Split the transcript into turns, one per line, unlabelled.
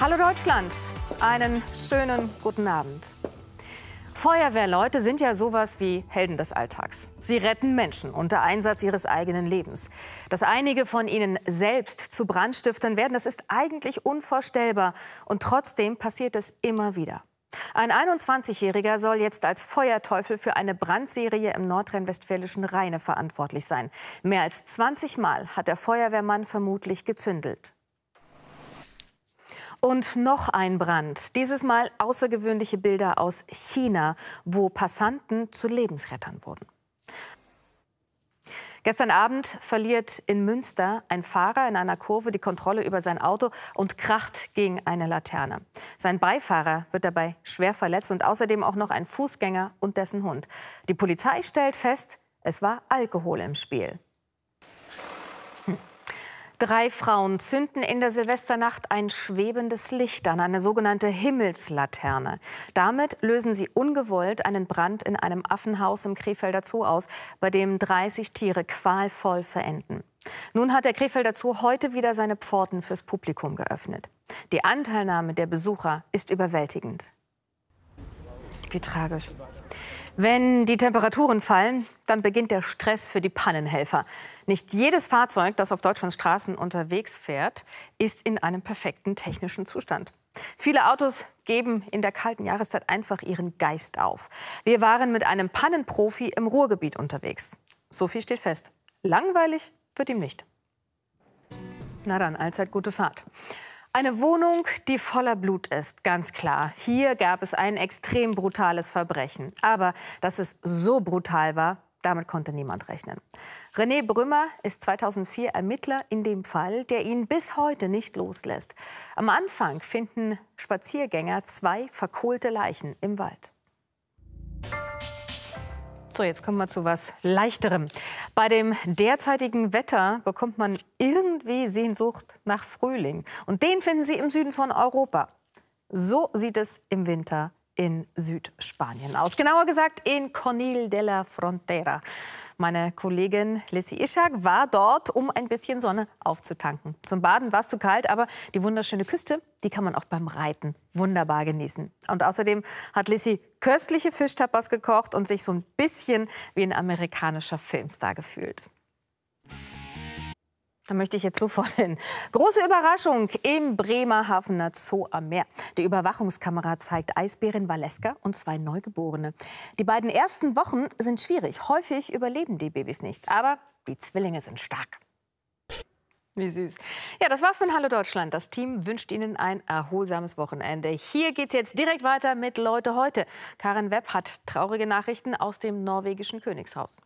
Hallo Deutschland, einen schönen guten Abend. Feuerwehrleute sind ja sowas wie Helden des Alltags. Sie retten Menschen unter Einsatz ihres eigenen Lebens. Dass einige von ihnen selbst zu Brandstiftern werden, das ist eigentlich unvorstellbar. Und trotzdem passiert es immer wieder. Ein 21-Jähriger soll jetzt als Feuerteufel für eine Brandserie im nordrhein-westfälischen Rheine verantwortlich sein. Mehr als 20 Mal hat der Feuerwehrmann vermutlich gezündelt. Und noch ein Brand. Dieses Mal außergewöhnliche Bilder aus China, wo Passanten zu Lebensrettern wurden. Gestern Abend verliert in Münster ein Fahrer in einer Kurve die Kontrolle über sein Auto und kracht gegen eine Laterne. Sein Beifahrer wird dabei schwer verletzt und außerdem auch noch ein Fußgänger und dessen Hund. Die Polizei stellt fest, es war Alkohol im Spiel. Drei Frauen zünden in der Silvesternacht ein schwebendes Licht an, eine sogenannte Himmelslaterne. Damit lösen sie ungewollt einen Brand in einem Affenhaus im Krefelder Zoo aus, bei dem 30 Tiere qualvoll verenden. Nun hat der Krefelder Zoo heute wieder seine Pforten fürs Publikum geöffnet. Die Anteilnahme der Besucher ist überwältigend. Wie tragisch. Wenn die Temperaturen fallen, dann beginnt der Stress für die Pannenhelfer. Nicht jedes Fahrzeug, das auf Deutschlands Straßen unterwegs fährt, ist in einem perfekten technischen Zustand. Viele Autos geben in der kalten Jahreszeit einfach ihren Geist auf. Wir waren mit einem Pannenprofi im Ruhrgebiet unterwegs. So viel steht fest. Langweilig wird ihm nicht. Na dann, allzeit gute Fahrt. Eine Wohnung, die voller Blut ist, ganz klar. Hier gab es ein extrem brutales Verbrechen. Aber dass es so brutal war, damit konnte niemand rechnen. René Brümmer ist 2004 Ermittler in dem Fall, der ihn bis heute nicht loslässt. Am Anfang finden Spaziergänger zwei verkohlte Leichen im Wald. So, jetzt kommen wir zu was Leichterem. Bei dem derzeitigen Wetter bekommt man irgendwie Sehnsucht nach Frühling. Und den finden Sie im Süden von Europa. So sieht es im Winter aus in Südspanien aus. Genauer gesagt in Conil de la Frontera. Meine Kollegin Lissy Ischak war dort, um ein bisschen Sonne aufzutanken. Zum Baden war es zu kalt, aber die wunderschöne Küste, die kann man auch beim Reiten wunderbar genießen. Und außerdem hat Lissy köstliche Fischtapas gekocht und sich so ein bisschen wie ein amerikanischer Filmstar gefühlt. Da möchte ich jetzt sofort hin. Große Überraschung im Bremerhavener Zoo am Meer. Die Überwachungskamera zeigt Eisbären Valeska und zwei Neugeborene. Die beiden ersten Wochen sind schwierig. Häufig überleben die Babys nicht. Aber die Zwillinge sind stark. Wie süß. Ja, das war's von Hallo Deutschland. Das Team wünscht Ihnen ein erholsames Wochenende. Hier geht's jetzt direkt weiter mit Leute heute. Karin Webb hat traurige Nachrichten aus dem norwegischen Königshaus.